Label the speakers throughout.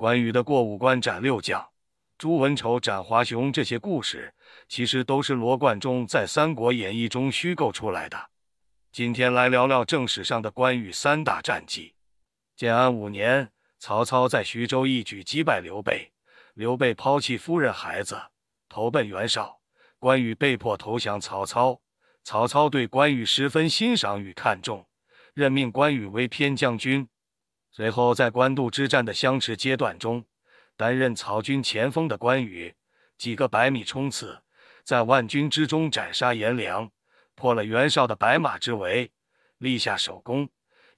Speaker 1: 关羽的过五关斩六将、朱文丑斩华雄这些故事，其实都是罗贯中在《三国演义》中虚构出来的。今天来聊聊正史上的关羽三大战绩。建安五年，曹操在徐州一举击败刘备，刘备抛弃夫人孩子，投奔袁绍，关羽被迫投降曹操。曹操对关羽十分欣赏与看重，任命关羽为偏将军。随后，在官渡之战的相持阶段中，担任曹军前锋的关羽，几个百米冲刺，在万军之中斩杀颜良，破了袁绍的白马之围，立下首功。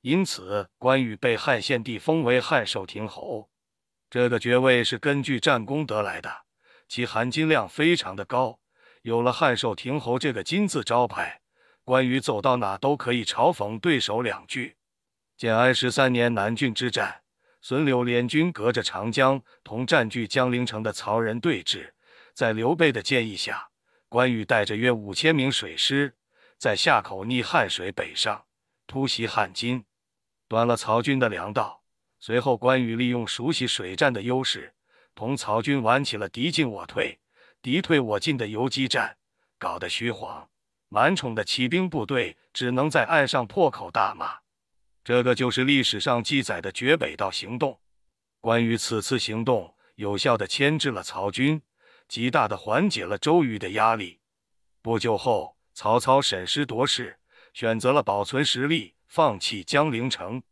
Speaker 1: 因此，关羽被汉献帝封为汉寿亭侯。这个爵位是根据战功得来的，其含金量非常的高。有了汉寿亭侯这个金字招牌，关羽走到哪都可以嘲讽对手两句。建安十三年，南郡之战，孙刘联军隔着长江同占据江陵城的曹仁对峙。在刘备的建议下，关羽带着约五千名水师，在夏口逆汉水北上，突袭汉津，断了曹军的粮道。随后，关羽利用熟悉水战的优势，同曹军玩起了敌进我退、敌退我进的游击战，搞得徐晃、满宠的骑兵部队只能在岸上破口大骂。这个就是历史上记载的绝北道行动。关羽此次行动有效的牵制了曹军，极大的缓解了周瑜的压力。不久后，曹操审时度势，选择了保存实力，放弃江陵城，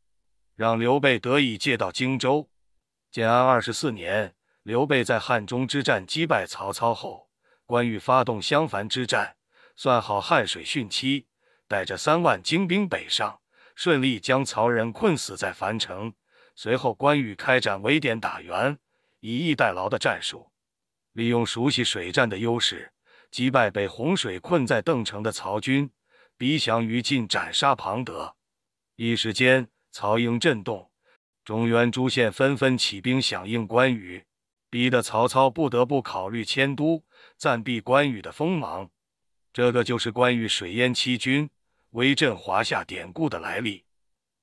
Speaker 1: 让刘备得以借到荆州。建安二十四年，刘备在汉中之战击败曹操后，关羽发动襄樊之战，算好汉水汛期，带着三万精兵北上。顺利将曹仁困死在樊城，随后关羽开展围点打援、以逸待劳的战术，利用熟悉水战的优势，击败被洪水困在邓城的曹军，逼降于禁，斩杀庞德。一时间，曹营震动，中原诸县纷纷起兵响应关羽，逼得曹操不得不考虑迁都，暂避关羽的锋芒。这个就是关羽水淹七军。威震华夏典故的来历。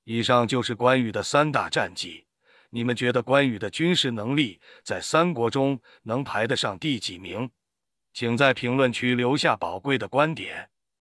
Speaker 1: 以上就是关羽的三大战绩。你们觉得关羽的军事能力在三国中能排得上第几名？请在评论区留下宝贵的观点。